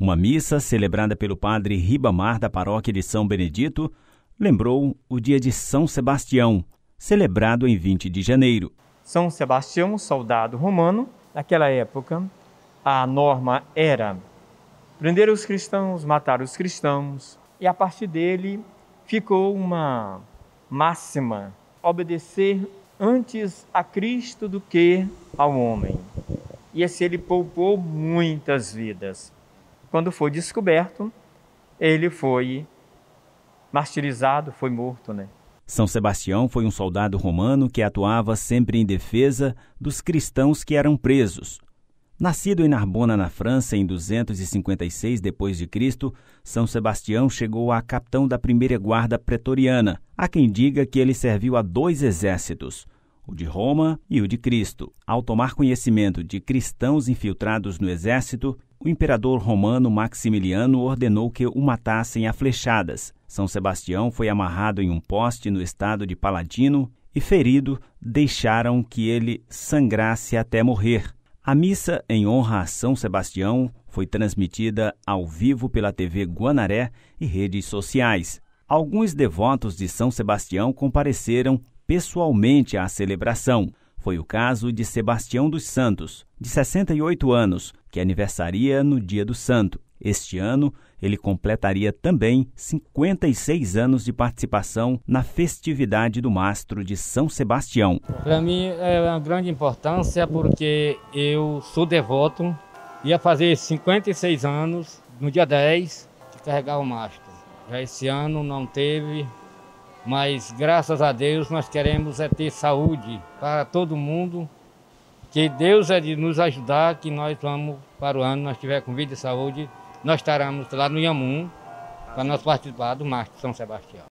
Uma missa celebrada pelo padre Ribamar da paróquia de São Benedito lembrou o dia de São Sebastião, celebrado em 20 de janeiro. São Sebastião, soldado romano, naquela época, a norma era prender os cristãos, matar os cristãos, e a partir dele ficou uma máxima: obedecer antes a Cristo do que ao homem. E assim ele poupou muitas vidas. Quando foi descoberto, ele foi martirizado, foi morto, né? São Sebastião foi um soldado romano que atuava sempre em defesa dos cristãos que eram presos. Nascido em Narbona, na França, em 256 d.C., São Sebastião chegou a capitão da primeira guarda pretoriana. Há quem diga que ele serviu a dois exércitos, o de Roma e o de Cristo. Ao tomar conhecimento de cristãos infiltrados no exército, o imperador romano Maximiliano ordenou que o matassem a flechadas. São Sebastião foi amarrado em um poste no estado de Paladino e, ferido, deixaram que ele sangrasse até morrer. A missa em honra a São Sebastião foi transmitida ao vivo pela TV Guanaré e redes sociais. Alguns devotos de São Sebastião compareceram pessoalmente à celebração. Foi o caso de Sebastião dos Santos, de 68 anos, que aniversaria no dia do santo. Este ano, ele completaria também 56 anos de participação na festividade do mastro de São Sebastião. Para mim é uma grande importância porque eu sou devoto, ia fazer 56 anos no dia 10 de carregar o mastro. Já esse ano não teve, mas graças a Deus nós queremos é ter saúde para todo mundo que Deus é de nos ajudar, que nós vamos para o ano, nós tiver com vida e saúde, nós estaremos lá no Yamum para nós participar do Marte São Sebastião.